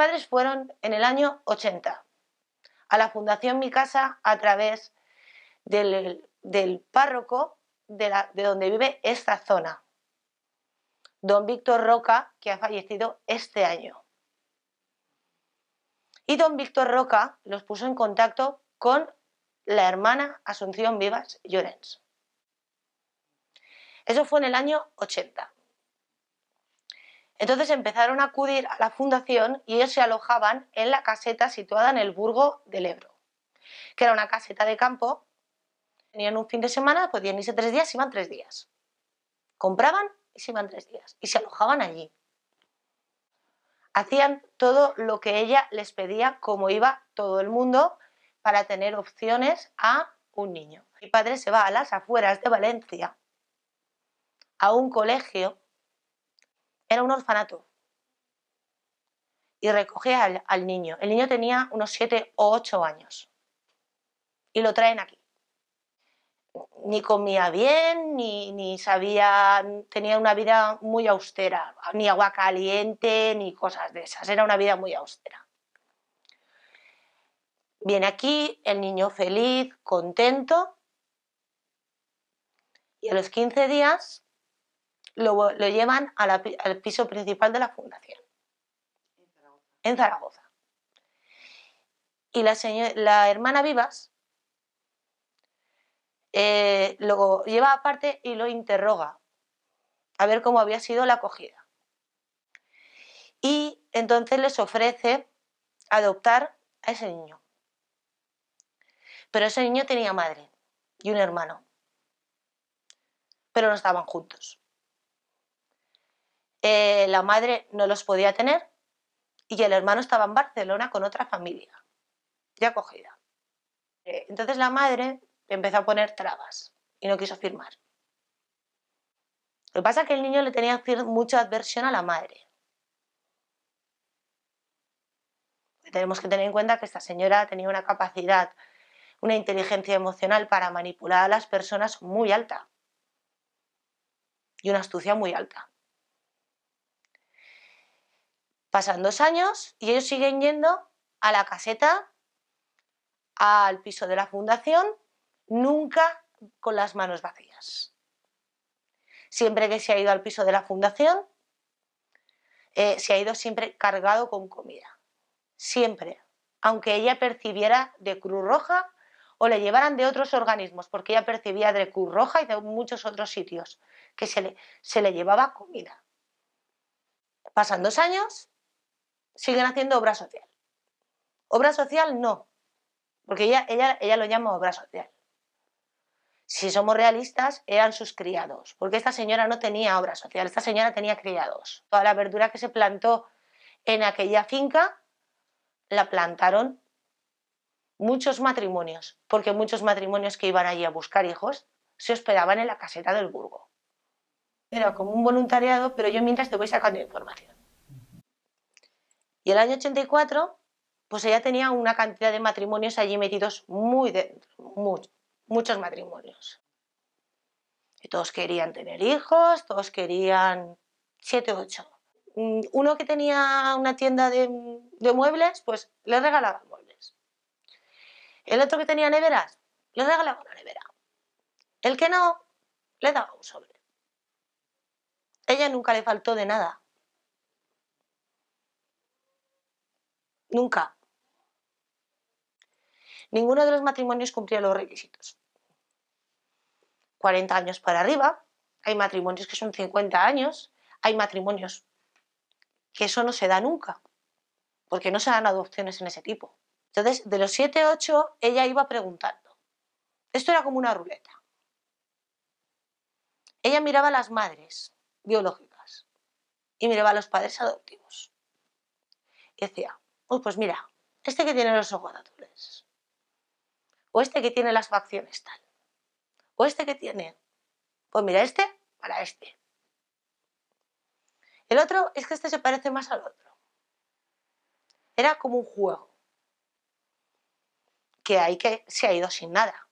padres fueron en el año 80 a la Fundación Mi Casa a través del, párroco de, de donde vive esta zona, don Víctor Roca, que ha fallecido este año. Y don Víctor Roca los puso en contacto con la hermana Asunción Vivas Llorens. Eso fue en el año 80. Entonces empezaron a acudir a la fundación y ellos se alojaban en la caseta situada en el Burgo del Ebro, que era una caseta de campo. Tenían un fin de semana, pues podían irse tres días, iban tres días. Compraban y se iban tres días y se alojaban allí. Hacían todo lo que ella les pedía, como iba todo el mundo, para tener opciones a un niño. Mi padre se va a las afueras de Valencia, a un colegio era un orfanato. Y recogía al, niño. El niño tenía unos 7 o 8 años. Y lo traen aquí. Ni comía bien, ni, ni sabía, tenía una vida muy austera, ni agua caliente, ni cosas de esas. Era una vida muy austera. Viene aquí el niño feliz, contento, y a los 15 días lo, llevan al piso principal de la fundación, en Zaragoza. Y la, hermana Vivas eh, lo lleva aparte y lo interroga a ver cómo había sido la acogida. Y entonces les ofrece adoptar a ese niño. Pero ese niño tenía madre y un hermano. Pero no estaban juntos. Eh, la madre no los podía tener y el hermano estaba en Barcelona con otra familia, ya acogida eh, entonces la madre empezó a poner trabas y no quiso firmar. Lo que pasa es que el niño le tenía mucha adversión a la madre. Tenemos que tener en cuenta que esta señora tenía una capacidad, una inteligencia emocional para manipular a las personas muy alta y una astucia muy alta. Pasan dos años y ellos siguen yendo a la caseta, al piso de la fundación, nunca con las manos vacías. Siempre que se ha ido al piso de la fundación, eh, se ha ido siempre cargado con comida. Siempre. Aunque ella percibiera de Cruz Roja o le llevaran de otros organismos, porque ella percibía de Cruz Roja y de muchos otros sitios, que se se le llevaba comida. Pasan dos años siguen haciendo obra social. Obra social no, porque ella, ella, ella lo llama obra social. Si somos realistas, eran sus criados, porque esta señora no tenía obra social, esta señora tenía criados. Toda la verdura que se plantó en aquella finca la plantaron muchos matrimonios, porque muchos matrimonios que iban allí a buscar hijos se hospedaban en la caseta del burgo. Era como un voluntariado, pero yo mientras te voy sacando información. Y el año 84, pues ella tenía una cantidad de matrimonios allí metidos muy muchos matrimonios. Y todos querían tener hijos, todos querían siete ocho. Mm, uno que tenía una tienda de, muebles, pues le regalaba muebles. El otro que tenía neveras, le regalaba una nevera. El que no, le daba un sobre. Ella nunca le faltó de nada. Nunca. Ninguno de los matrimonios cumplía los requisitos. 40 años para arriba, hay matrimonios que son 50 años, hay matrimonios que eso no se da nunca, porque no se dan adopciones en ese tipo. Entonces, de los 7, 8, ella iba preguntando. Esto era como una ruleta. Ella miraba a las madres biológicas y miraba a los padres adoptivos. Y decía, Uy, oh, pues mira, este que tiene los ojos azules. O este que tiene las facciones tal. O este que tiene. Pues mira, este para este. El otro es que este se parece más al otro. Era como un juego. Que ahí que se ha ido sin nada.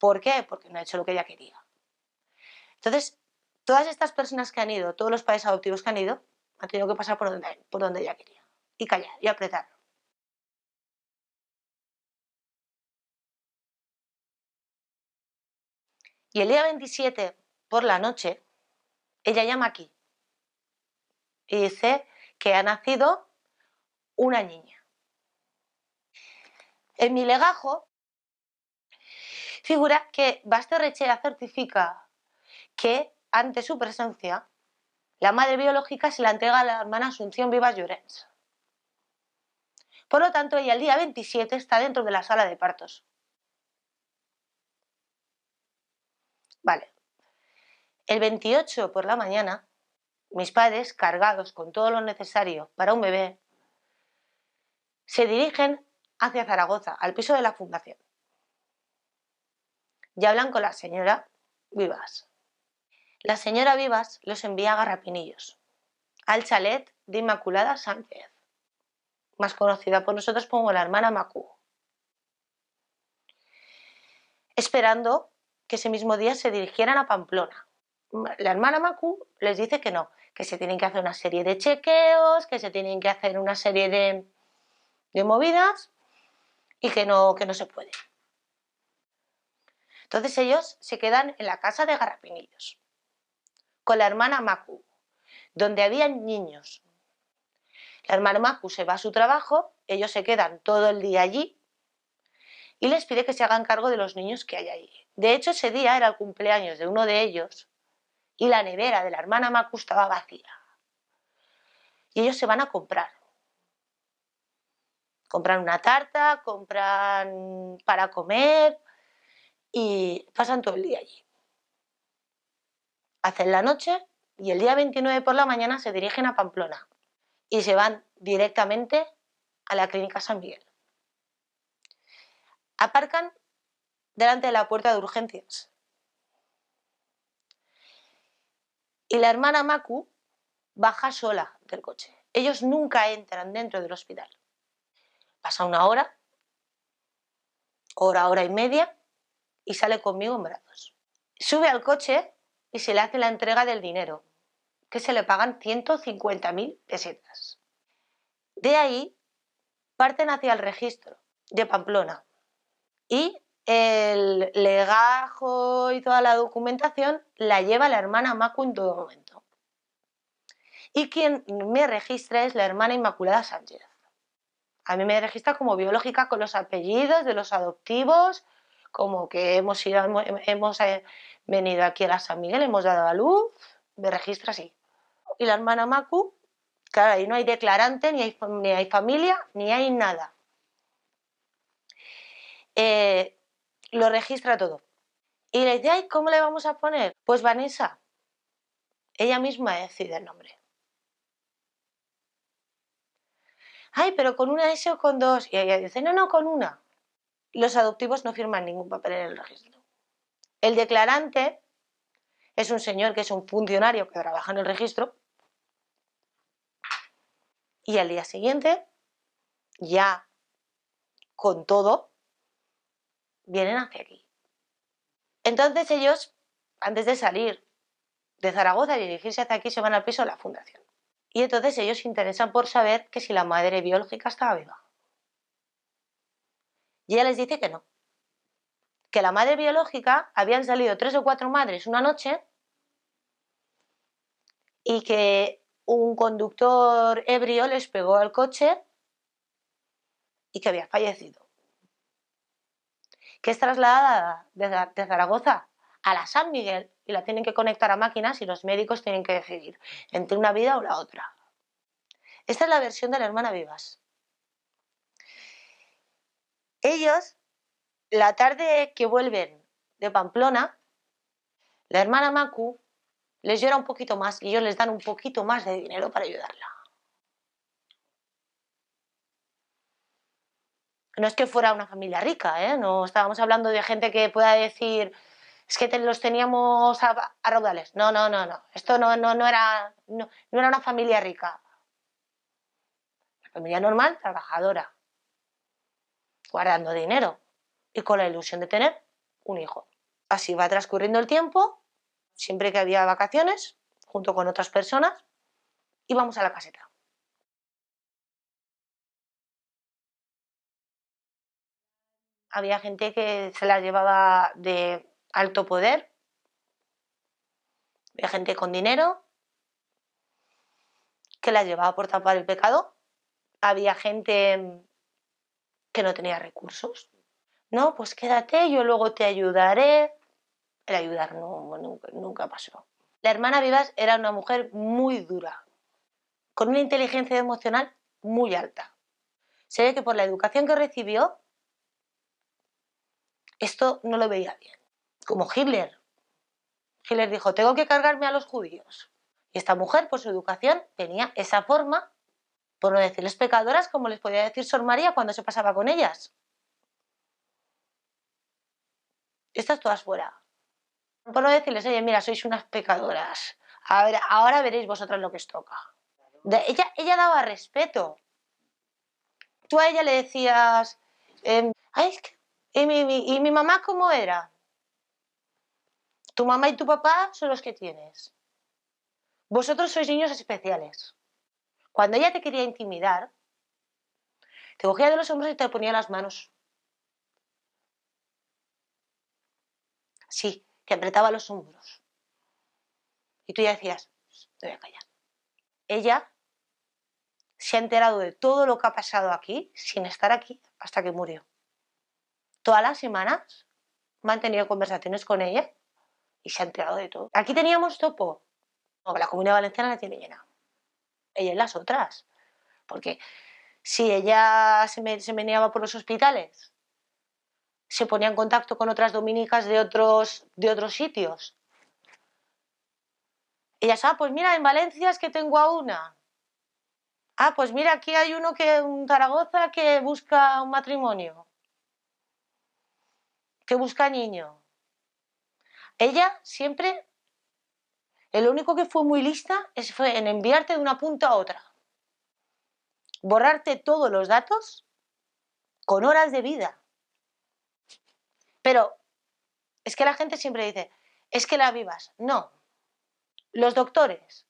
¿Por qué? Porque no ha hecho lo que ella quería. Entonces, todas estas personas que han ido, todos los países adoptivos que han ido, ha tenido que pasar por donde, por ella quería. Y callar, y apretar. Y el día 27, por la noche, ella llama aquí y dice que ha nacido una niña. En mi legajo figura que Basterrechea certifica que ante su presencia la madre biológica se la entrega a la hermana Asunción Vivas Llorens. Por lo tanto, ella el día 27 está dentro de la sala de partos. Vale. El 28 por la mañana, mis padres, cargados con todo lo necesario para un bebé, se dirigen hacia Zaragoza, al piso de la fundación. Y hablan con la señora Vivas la señora Vivas los envía a Garrapinillos, al chalet de Inmaculada Sánchez, más conocida por nosotros como la hermana Macú, esperando que ese mismo día se dirigieran a Pamplona. La hermana Macu les dice que no, que se tienen que hacer una serie de chequeos, que se tienen que hacer una serie de, de movidas y que no, que no se puede. Entonces ellos se quedan en la casa de Garrapinillos con la hermana Maku, donde había niños. La hermana Maku se va a su trabajo, ellos se quedan todo el día allí y les pide que se hagan cargo de los niños que hay allí. De hecho, ese día era el cumpleaños de uno de ellos y la nevera de la hermana Macu estaba vacía. Y ellos se van a comprar. Compran una tarta, compran para comer y pasan todo el día allí hacen la noche y el día 29 por la mañana se dirigen a Pamplona y se van directamente a la clínica San Miguel. Aparcan delante de la puerta de urgencias. Y la hermana Maku baja sola del coche. Ellos nunca entran dentro del hospital. Pasa una hora, hora, hora y media, y sale conmigo en brazos. Sube al coche y se le hace la entrega del dinero, que se le pagan 150.000 pesetas. De ahí parten hacia el registro de Pamplona y el legajo y toda la documentación la lleva la hermana Macu en todo momento. Y quien me registra es la hermana Inmaculada Sánchez. A mí me registra como biológica con los apellidos de los adoptivos, como que hemos, hemos eh, venido aquí a la San Miguel, hemos dado a luz, me registra así. Y la hermana Macu, claro, ahí no hay declarante, ni hay, ni hay familia, ni hay nada. Eh, lo registra todo. Y le dice, ay, ¿cómo le vamos a poner? Pues Vanessa. Ella misma decide el nombre. Ay, pero con una S o con dos. Y ella dice, no, no, con una los adoptivos no firman ningún papel en el registro. El declarante es un señor que es un funcionario que trabaja en el registro y al día siguiente, ya con todo, vienen hacia aquí. Entonces ellos, antes de salir de Zaragoza y dirigirse hacia aquí, se van al piso de la fundación. Y entonces ellos se interesan por saber que si la madre biológica estaba viva. Y ella les dice que no. Que la madre biológica habían salido tres o cuatro madres una noche y que un conductor ebrio les pegó al coche y que había fallecido. Que es trasladada de Zaragoza a la San Miguel y la tienen que conectar a máquinas y los médicos tienen que decidir entre una vida o la otra. Esta es la versión de la hermana Vivas. Ellos, la tarde que vuelven de Pamplona, la hermana Macu les llora un poquito más y ellos les dan un poquito más de dinero para ayudarla. No es que fuera una familia rica, ¿eh? no estábamos hablando de gente que pueda decir es que los teníamos a, rodales, No, no, no, no. Esto no, no, era, no, no era una familia rica. Una familia normal, trabajadora guardando dinero y con la ilusión de tener un hijo. Así va transcurriendo el tiempo, siempre que había vacaciones, junto con otras personas, y vamos a la caseta. Había gente que se la llevaba de alto poder, había gente con dinero, que la llevaba por tapar el pecado, había gente no tenía recursos. No, pues quédate, yo luego te ayudaré. El ayudar nunca, pasó. La hermana Vivas era una mujer muy dura, con una inteligencia emocional muy alta. Se ve que por la educación que recibió, esto no lo veía bien. Como Hitler. Hitler dijo, tengo que cargarme a los judíos. Y esta mujer, por su educación, tenía esa forma por no decirles pecadoras, como les podía decir Sor María cuando se pasaba con ellas. Estas todas fuera. Por no decirles, oye, mira, sois unas pecadoras. ahora veréis vosotras lo que os toca. De, ella, ella daba respeto. Tú a ella le decías, em, ¿y mi mamá cómo era? Tu mamá y tu papá son los que tienes. Vosotros sois niños especiales. Cuando ella te quería intimidar, te cogía de los hombros y te ponía las manos. Sí, te apretaba los hombros. Y tú ya decías, te voy a callar. Ella se ha enterado de todo lo que ha pasado aquí sin estar aquí hasta que murió. Todas las semanas mantenido conversaciones con ella y se ha enterado de todo. Aquí teníamos topo. la comunidad valenciana la tiene llena ella en las otras. Porque si ella se, meneaba por los hospitales, se ponía en contacto con otras dominicas de otros, de otros sitios. Ella sabe ah, pues mira, en Valencia es que tengo a una. Ah, pues mira, aquí hay uno que, un Zaragoza que busca un matrimonio. Que busca niño. Ella siempre el único que fue muy lista es, fue en enviarte de una punta a otra. Borrarte todos los datos con horas de vida. Pero es que la gente siempre dice, es que la vivas. No. Los doctores.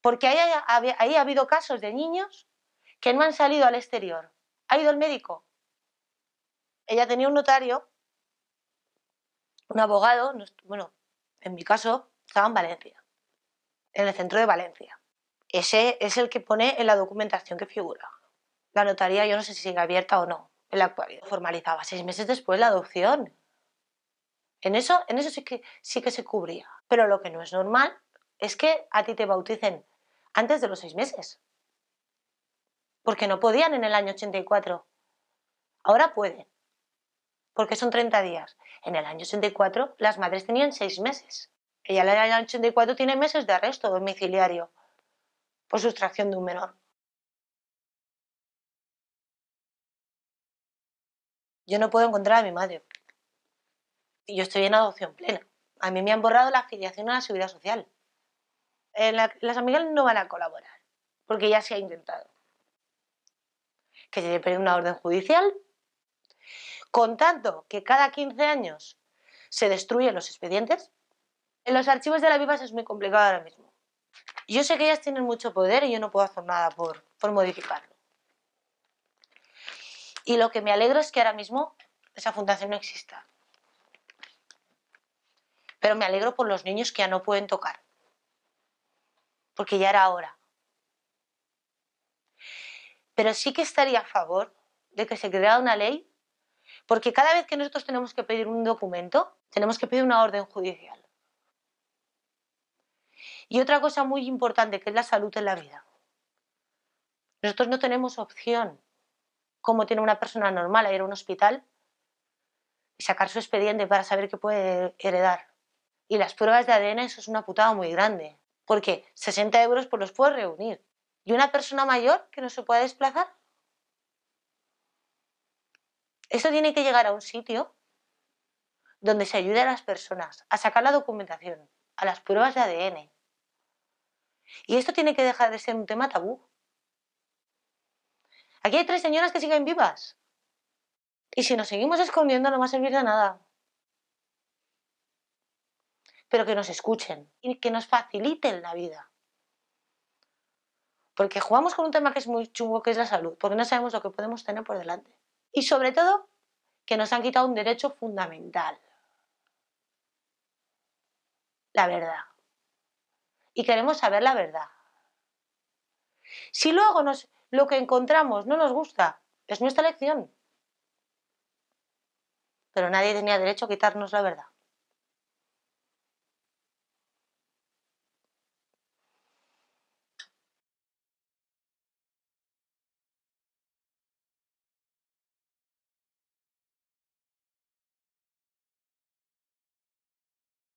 Porque ahí ha, ahí ha habido casos de niños que no han salido al exterior. Ha ido el médico. Ella tenía un notario, un abogado, bueno, en mi caso, estaba en Valencia, en el centro de Valencia. Ese es el que pone en la documentación que figura. La notaría yo no sé si sigue abierta o no en la actualidad. Formalizaba seis meses después la adopción. En eso, en eso sí, que, sí que se cubría. Pero lo que no es normal es que a ti te bauticen antes de los seis meses. Porque no podían en el año 84. Ahora pueden. Porque son 30 días. En el año 84 las madres tenían seis meses. Ella en el año 84 tiene meses de arresto domiciliario por sustracción de un menor. Yo no puedo encontrar a mi madre. Y yo estoy en adopción plena. A mí me han borrado la afiliación a la seguridad social. Eh, las amigas no van a colaborar, porque ya se ha intentado. Que se pedir una orden judicial. Con tanto que cada 15 años se destruyen los expedientes, en los archivos de la Vivas es muy complicado ahora mismo. Yo sé que ellas tienen mucho poder y yo no puedo hacer nada por, por modificarlo. Y lo que me alegro es que ahora mismo esa fundación no exista. Pero me alegro por los niños que ya no pueden tocar. Porque ya era hora. Pero sí que estaría a favor de que se creara una ley, porque cada vez que nosotros tenemos que pedir un documento, tenemos que pedir una orden judicial. Y otra cosa muy importante, que es la salud en la vida. Nosotros no tenemos opción, como tiene una persona normal, a ir a un hospital y sacar su expediente para saber qué puede heredar. Y las pruebas de ADN, eso es una putada muy grande, porque 60 euros por pues los puedes reunir. ¿Y una persona mayor que no se pueda desplazar? eso tiene que llegar a un sitio donde se ayude a las personas a sacar la documentación, a las pruebas de ADN, y esto tiene que dejar de ser un tema tabú. Aquí hay tres señoras que siguen vivas. Y si nos seguimos escondiendo no va a servir de nada. Pero que nos escuchen y que nos faciliten la vida. Porque jugamos con un tema que es muy chungo, que es la salud, porque no sabemos lo que podemos tener por delante. Y sobre todo, que nos han quitado un derecho fundamental. La verdad y queremos saber la verdad. Si luego nos, lo que encontramos no nos gusta, es nuestra elección. Pero nadie tenía derecho a quitarnos la verdad.